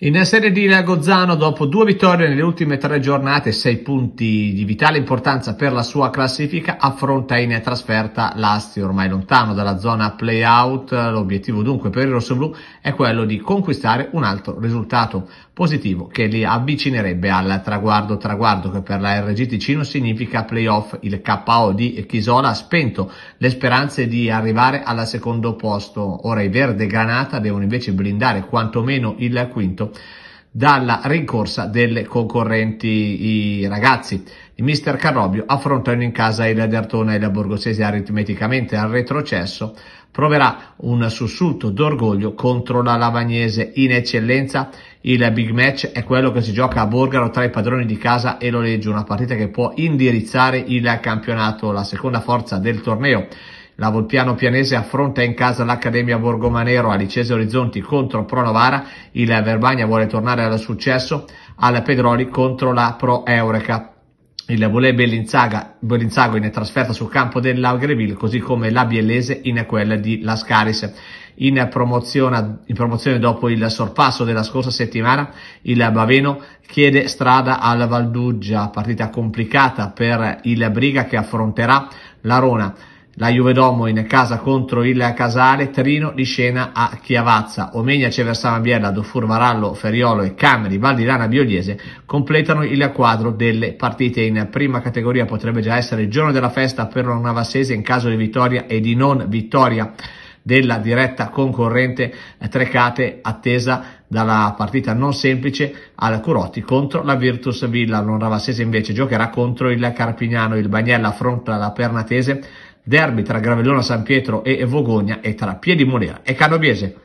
In Serie D Lagozzano, dopo due vittorie nelle ultime tre giornate sei punti di vitale importanza per la sua classifica, affronta in trasferta l'Asti ormai lontano dalla zona play-out. L'obiettivo dunque per il rossoblù è quello di conquistare un altro risultato positivo che li avvicinerebbe al traguardo traguardo che per la RG Ticino significa playoff. Il KO di Chisola ha spento le speranze di arrivare al secondo posto. Ora i verde Granata devono invece blindare quantomeno il quinto dalla rincorsa delle concorrenti i ragazzi. Il mister Carrobio affrontò in casa il Dertona e la Borgosese aritmeticamente al retrocesso, proverà un sussulto d'orgoglio contro la Lavagnese in eccellenza. Il big match è quello che si gioca a Borgaro tra i padroni di casa e lo Loleggio, una partita che può indirizzare il campionato, la seconda forza del torneo. La Volpiano Pianese affronta in casa l'Accademia Borgomanero a Licese Orizzonti contro Pro Novara, il Verbagna vuole tornare al successo al Pedroli contro la Pro Eureka. Il Bolè Bellinzago in trasferta sul campo dell'Agreville, così come la Biellese in quella di Lascaris. In promozione, in promozione, dopo il sorpasso della scorsa settimana, il Baveno chiede strada al Valduggia, partita complicata per il Briga che affronterà la Rona la Juve Domo in casa contro il Casale, Trino di scena a Chiavazza, Omegna, Ceversana, Biella, Dofur, Varallo, Feriolo e Cameri, Valdilana, Biogliese completano il quadro delle partite in prima categoria, potrebbe già essere il giorno della festa per la Navassese in caso di vittoria e di non vittoria della diretta concorrente eh, Trecate attesa dalla partita non semplice al Curotti contro la Virtus Villa. L'Onravassese invece giocherà contro il Carpignano, il Bagnella affronta la Pernatese derby tra Gravellona San Pietro e Vogogna e tra Piedimolera e Canobiese.